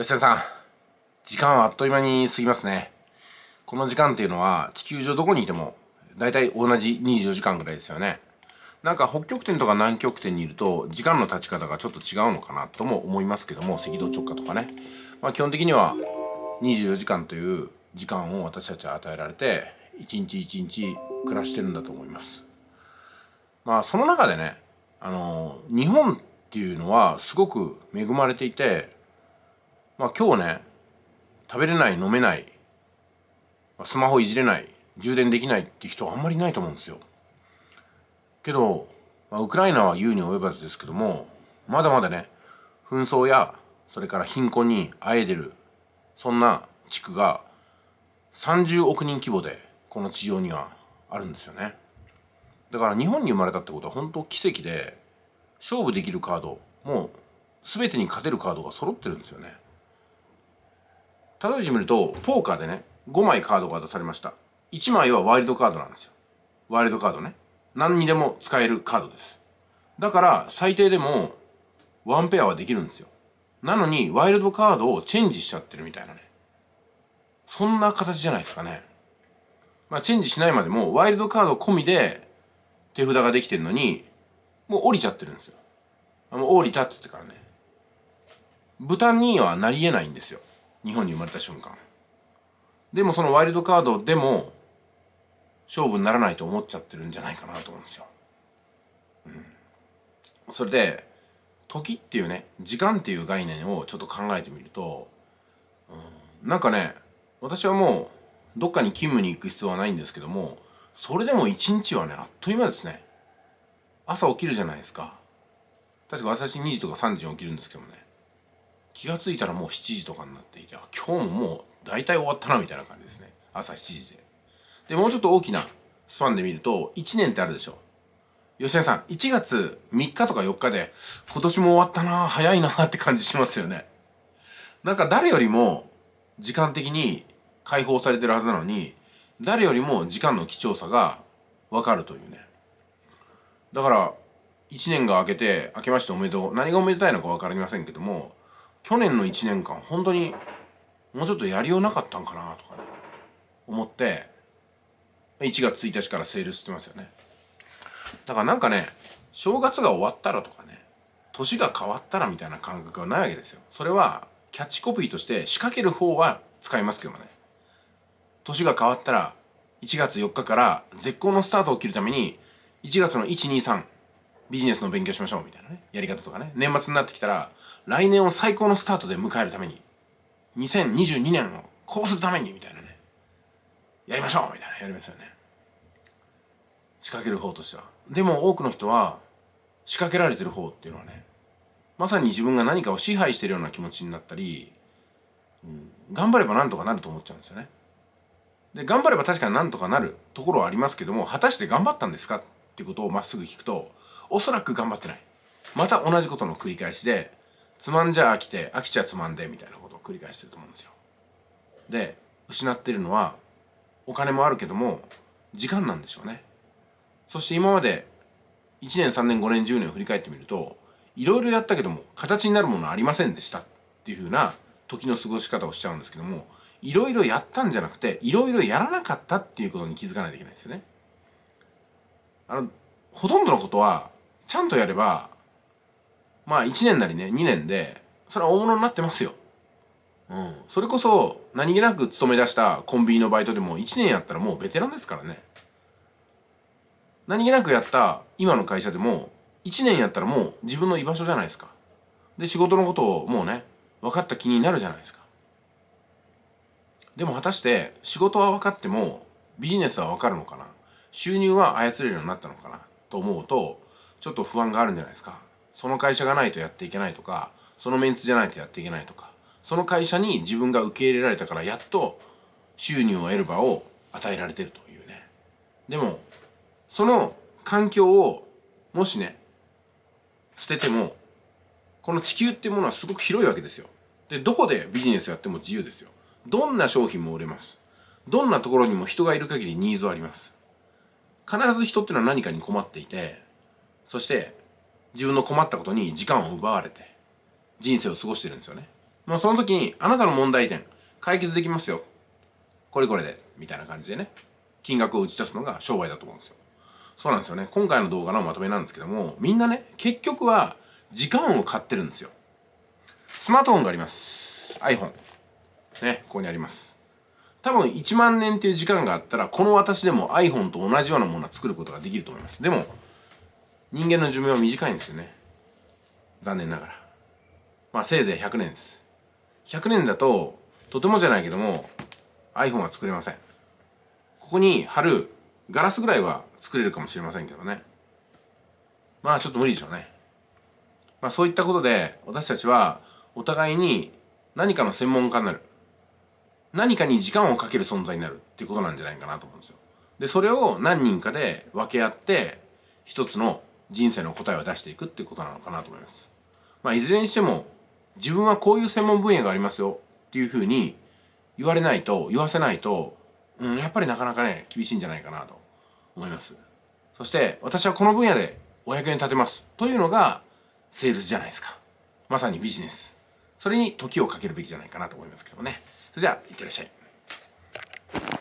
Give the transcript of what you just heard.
吉田さん時間はあっという間に過ぎますねこの時間っていうのは地球上どこにいても大体同じ24時間ぐらいですよねなんか北極点とか南極点にいると時間の立ち方がちょっと違うのかなとも思いますけども赤道直下とかね、まあ、基本的には24時間という時間を私たちは与えられて一日一日暮らしてるんだと思いますまあその中でねあの日本っていうのはすごく恵まれていてまあ今日ね、食べれない、飲めない、スマホいじれない、充電できないって人はあんまりいないと思うんですよ。けど、まあ、ウクライナは言うに及ばずですけども、まだまだね、紛争や、それから貧困にあえでる、そんな地区が30億人規模でこの地上にはあるんですよね。だから日本に生まれたってことは本当奇跡で、勝負できるカード、もう全てに勝てるカードが揃ってるんですよね。例えてみるとポーカーでね5枚カードが出されました1枚はワイルドカードなんですよワイルドカードね何にでも使えるカードですだから最低でもワンペアはできるんですよなのにワイルドカードをチェンジしちゃってるみたいなねそんな形じゃないですかねまあチェンジしないまでもワイルドカード込みで手札ができてるのにもう降りちゃってるんですよもう降りたっつってからね豚にはなり得ないんですよ日本に生まれた瞬間でもそのワイルドカードでも勝負にならないと思っちゃってるんじゃないかなと思うんですよ、うん、それで時っていうね時間っていう概念をちょっと考えてみると、うん、なんかね私はもうどっかに勤務に行く必要はないんですけどもそれでも一日はねあっという間ですね朝起きるじゃないですか確か私2時とか3時に起きるんですけどもね気が付いたらもう7時とかになっていて今日ももう大体終わったなみたいな感じですね朝7時ででもうちょっと大きなスパンで見ると1年ってあるでしょ吉田さん1月3日とか4日で今年も終わったな早いなって感じしますよねなんか誰よりも時間的に解放されてるはずなのに誰よりも時間の貴重さが分かるというねだから1年が明けて明けましておめでとう何がおめでたいのか分かりませんけども去年の1年間本当にもうちょっとやりようなかったんかなとかね思って1月1日からセールスしてますよねだからなんかね正月が終わったらとかね年が変わったらみたいな感覚はないわけですよそれはキャッチコピーとして仕掛ける方は使いますけどね年が変わったら1月4日から絶好のスタートを切るために1月の123ビジネスの勉強しましょうみたいなね、やり方とかね。年末になってきたら、来年を最高のスタートで迎えるために、2022年をこうするためにみたいなね、やりましょうみたいなやりますよね。仕掛ける方としては。でも多くの人は、仕掛けられてる方っていうのはね、まさに自分が何かを支配してるような気持ちになったり、うん、頑張ればなんとかなると思っちゃうんですよね。で、頑張れば確かになんとかなるところはありますけども、果たして頑張ったんですかっていうことをまっすぐ聞くと、おそらく頑張ってないまた同じことの繰り返しでつまんじゃ飽きて飽きちゃつまんでみたいなことを繰り返してると思うんですよで失ってるのはお金もあるけども時間なんでしょうねそして今まで1年3年5年10年を振り返ってみるといろいろやったけども形になるものありませんでしたっていうふうな時の過ごし方をしちゃうんですけどもいろいろやったんじゃなくていろいろやらなかったっていうことに気づかないといけないですよね。あのほとんどのことはちゃんとやれば、まあ1年なりね、2年で、それは大物になってますよ。うん。それこそ、何気なく勤め出したコンビニのバイトでも1年やったらもうベテランですからね。何気なくやった今の会社でも、1年やったらもう自分の居場所じゃないですか。で、仕事のことをもうね、分かった気になるじゃないですか。でも果たして仕事は分かってもビジネスは分かるのかな収入は操れるようになったのかなと思うとちょっと不安があるんじゃないですかその会社がないとやっていけないとかそのメンツじゃないとやっていけないとかその会社に自分が受け入れられたからやっと収入を得る場を与えられてるというねでもその環境をもしね捨ててもこの地球っていうものはすごく広いわけですよでどこでビジネスやっても自由ですよどんな商品も売れますどんなところにも人がいる限りニーズはあります必ず人っていうのは何かに困っていてそして自分の困ったことに時間を奪われて人生を過ごしてるんですよねもうその時にあなたの問題点解決できますよこれこれでみたいな感じでね金額を打ち出すのが商売だと思うんですよそうなんですよね今回の動画のまとめなんですけどもみんなね結局は時間を買ってるんですよスマートフォンがあります iPhone ねここにあります多分1万年っていう時間があったらこの私でも iPhone と同じようなものは作ることができると思いますでも人間の寿命は短いんですよね残念ながらまあせいぜい100年です100年だととてもじゃないけども iPhone は作れませんここに貼るガラスぐらいは作れるかもしれませんけどねまあちょっと無理でしょうねまあそういったことで私たちはお互いに何かの専門家になる何かに時間をかける存在になるっていうことなんじゃないかなと思うんですよでそれを何人かで分け合って一つの人生の答えを出していくっていうことなのかなと思います。まあ、いずれにしても自分はこういう専門分野がありますよっていうふうに言われないと言わせないと、うん、やっぱりなかなかね厳しいんじゃないかなと思います。そして私はこの分野でお役に立てますというのがセールスじゃないですか。まさにビジネス。それに時をかけるべきじゃないかなと思いますけどね。それじゃあいってらっしゃい。